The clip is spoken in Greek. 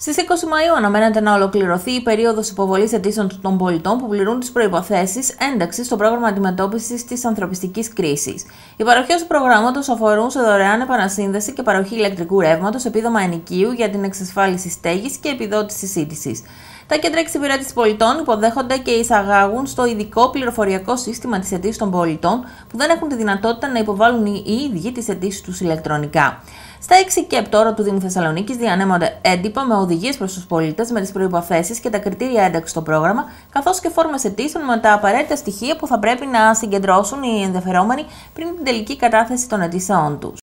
Στι 20 Μαου αναμένεται να ολοκληρωθεί η περίοδος υποβολής αιτήσεων των πολιτών που πληρούν τις προποθέσει ένταξης στο πρόγραμμα αντιμετώπισης της ανθρωπιστικής κρίσης. Οι παροχές του προγράμματος αφορούν σε δωρεάν επανασύνδεση και παροχή ηλεκτρικού ρεύματος, επίδομα ενοικίου για την εξασφάλιση στέγης και επιδότηση σύντησης. Τα κέντρα εξυπηρέτηση πολιτών υποδέχονται και εισαγάγουν στο ειδικό πληροφοριακό σύστημα της αιτήσης των πολιτών που δεν έχουν τη δυνατότητα να υποβάλουν οι ίδιοι τις αιτήσεις τους ηλεκτρονικά. Στα 6 και τώρα του Δήμου Θεσσαλονίκης διανέμονται έντυπα με οδηγίες προς τους πολίτες με τις προποθέσει και τα κριτήρια ένταξης στο πρόγραμμα, καθώς και φόρμες αιτήσεων με τα απαραίτητα στοιχεία που θα πρέπει να συγκεντρώσουν οι ενδιαφερόμενοι πριν την τελική κατάθεση των αιτήσεών τους.